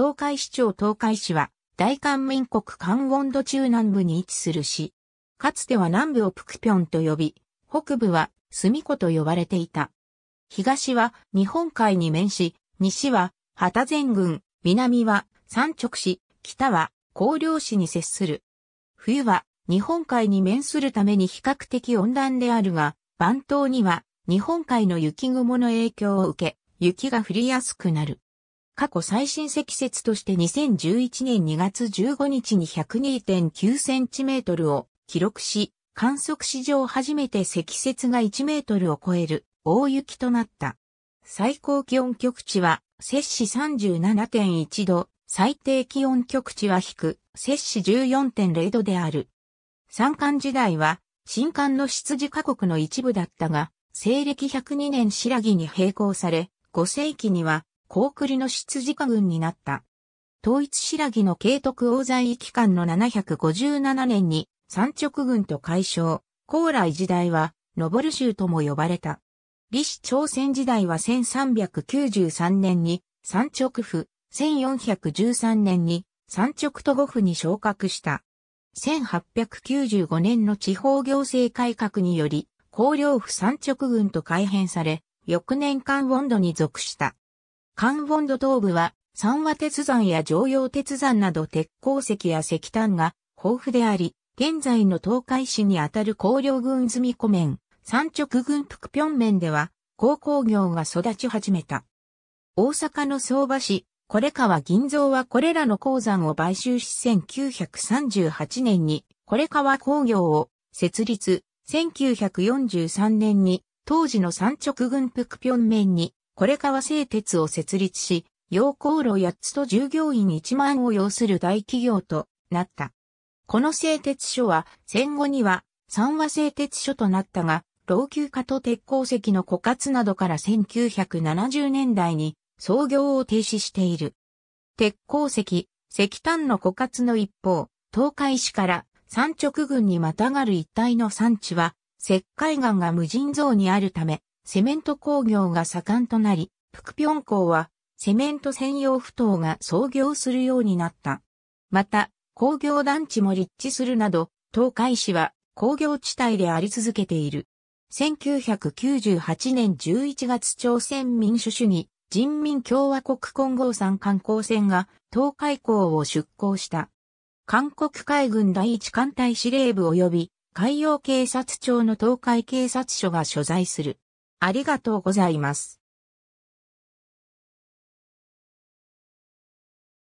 東海市長東海市は、大韓民国関温度中南部に位置する市。かつては南部をプクピョンと呼び、北部はミ子と呼ばれていた。東は日本海に面し、西は旗前郡、南は山直市、北は高陵市に接する。冬は日本海に面するために比較的温暖であるが、番頭には日本海の雪雲の影響を受け、雪が降りやすくなる。過去最新積雪として2011年2月15日に 102.9cm を記録し、観測史上初めて積雪が1メートルを超える大雪となった。最高気温局地は、摂氏37.1度、最低気温局地は低、摂氏14.0度である。山間時代は、新館の出自家国の一部だったが、西暦102年白木に並行され、5世紀には高栗の出自家軍になった。統一白木の慶徳王在位期間の757年に三直軍と解消、高麗時代は、登る州とも呼ばれた。李氏朝鮮時代は1393年に三直府、1413年に三直都護府に昇格した。1895年の地方行政改革により、高陵府三直軍と改編され、翌年間温度に属した。カンボンド東部は、三和鉄山や常用鉄山など鉄鉱石や石炭が豊富であり、現在の東海市にあたる高陵郡住湖面、山直郡福平面では、鉱工業が育ち始めた。大阪の相場市、これ川銀蔵はこれらの鉱山を買収し1938年に、これ川工業を設立、1943年に当時の山直郡福平面にこれ川製鉄を設立し、溶鉱炉8つと従業員1万を要する大企業となった。この製鉄所は戦後には三和製鉄所となったが、老朽化と鉄鉱石の枯渇などから1970年代に創業を停止している。鉄鉱石、石炭の枯渇の一方、東海市から山直郡にまたがる一帯の産地は、石灰岩が無尽蔵にあるため、セメント工業が盛んとなり、プクピョン港はセメント専用埠頭が創業するようになった。また、工業団地も立地するなど、東海市は工業地帯であり続けている。1998年11月朝鮮民主主義人民共和国混合産観光船が東海港を出港した。韓国海軍第一艦隊司令部及び海洋警察庁の東海警察署が所在する。ありがとうございます。